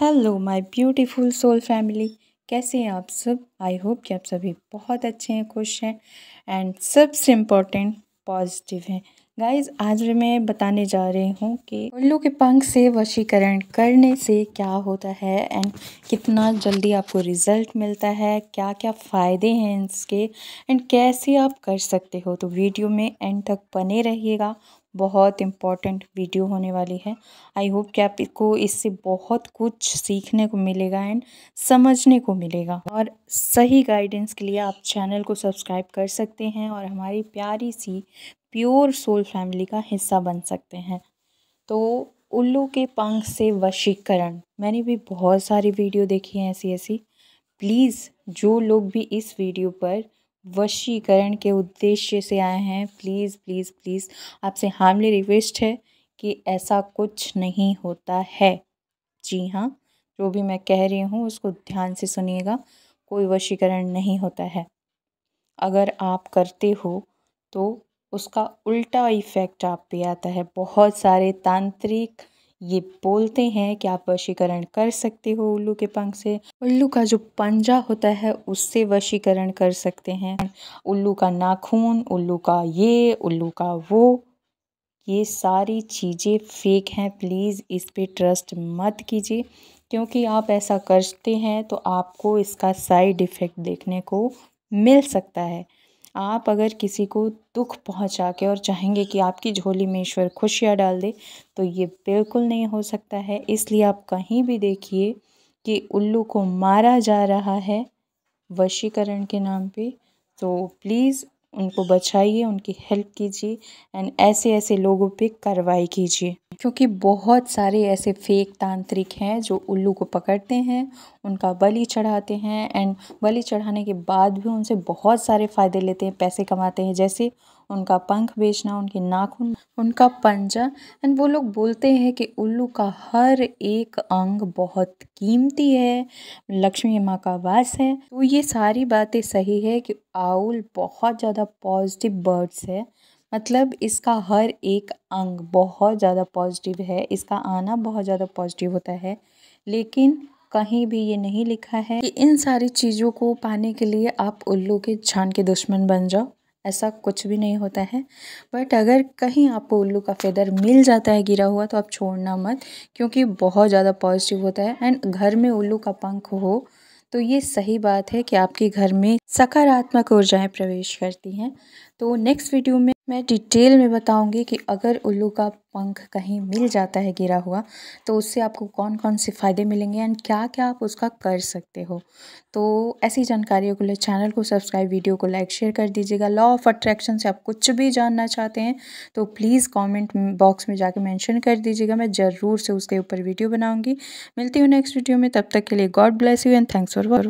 hello my beautiful soul family कैसे हैं आप सब आई होप कि आप सभी बहुत अच्छे हैं खुश हैं एंड सबसे इम्पोर्टेंट पॉजिटिव हैं गाइस आज मैं बताने जा रही हूँ कि उल्लू के पंख से वशीकरण करने से क्या होता है एंड कितना जल्दी आपको रिज़ल्ट मिलता है क्या क्या फ़ायदे हैं इसके एंड कैसे आप कर सकते हो तो वीडियो में एंड तक बने रहिएगा बहुत इम्पॉर्टेंट वीडियो होने वाली है आई होप कि आपको इससे बहुत कुछ सीखने को मिलेगा एंड समझने को मिलेगा और सही गाइडेंस के लिए आप चैनल को सब्सक्राइब कर सकते हैं और हमारी प्यारी सी प्योर सोल फैमिली का हिस्सा बन सकते हैं तो उल्लू के पंख से वशीकरण मैंने भी बहुत सारी वीडियो देखी है ऐसी ऐसी प्लीज़ जो लोग भी इस वीडियो पर वशीकरण के उद्देश्य से आए हैं प्लीज़ प्लीज़ प्लीज़ आपसे हार्मली रिक्वेस्ट है कि ऐसा कुछ नहीं होता है जी हाँ जो भी मैं कह रही हूँ उसको ध्यान से सुनिएगा कोई वशीकरण नहीं होता है अगर आप करते हो तो उसका उल्टा इफ़ेक्ट आप पे आता है बहुत सारे तांत्रिक ये बोलते हैं कि आप वशीकरण कर सकते हो उल्लू के पंख से उल्लू का जो पंजा होता है उससे वशीकरण कर सकते हैं उल्लू का नाखून उल्लू का ये उल्लू का वो ये सारी चीज़ें फेक हैं प्लीज़ इस पर ट्रस्ट मत कीजिए क्योंकि आप ऐसा करते हैं तो आपको इसका साइड इफ़ेक्ट देखने को मिल सकता है आप अगर किसी को दुख पहुँचा के और चाहेंगे कि आपकी झोली में ईश्वर खुशियाँ डाल दे तो ये बिल्कुल नहीं हो सकता है इसलिए आप कहीं भी देखिए कि उल्लू को मारा जा रहा है वशीकरण के नाम पे तो प्लीज़ उनको बचाइए उनकी हेल्प कीजिए एंड ऐसे ऐसे लोगों पे कार्रवाई कीजिए क्योंकि बहुत सारे ऐसे फेक तांत्रिक हैं जो उल्लू को पकड़ते हैं उनका बलि चढ़ाते हैं एंड बलि चढ़ाने के बाद भी उनसे बहुत सारे फ़ायदे लेते हैं पैसे कमाते हैं जैसे उनका पंख बेचना उनके नाखून उनका पंजा एंड वो लोग बोलते हैं कि उल्लू का हर एक अंग बहुत कीमती है लक्ष्मी माँ का वास है तो ये सारी बातें सही है कि आउल बहुत ज़्यादा पॉजिटिव बर्ड्स है मतलब इसका हर एक अंग बहुत ज़्यादा पॉजिटिव है इसका आना बहुत ज़्यादा पॉजिटिव होता है लेकिन कहीं भी ये नहीं लिखा है कि इन सारी चीज़ों को पाने के लिए आप उल्लू के छान के दुश्मन बन जाओ ऐसा कुछ भी नहीं होता है बट अगर कहीं आपको उल्लू का फेदर मिल जाता है गिरा हुआ तो आप छोड़ना मत क्योंकि बहुत ज़्यादा पॉजिटिव होता है एंड घर में उल्लू का पंख हो तो ये सही बात है कि आपके घर में सकारात्मक ऊर्जाएं प्रवेश करती हैं तो नेक्स्ट वीडियो में मैं डिटेल में बताऊंगी कि अगर उल्लू का पंख कहीं मिल जाता है गिरा हुआ तो उससे आपको कौन कौन से फ़ायदे मिलेंगे एंड क्या क्या आप उसका कर सकते हो तो ऐसी जानकारियों के लिए चैनल को सब्सक्राइब वीडियो को लाइक शेयर कर दीजिएगा लॉ ऑफ अट्रैक्शन से आप कुछ भी जानना चाहते हैं तो प्लीज़ कॉमेंट बॉक्स में जाके मैंशन कर दीजिएगा मैं ज़रूर से उसके ऊपर वीडियो बनाऊँगी मिलती हूँ नेक्स्ट वीडियो में तब तक के लिए God bless you and thanks for war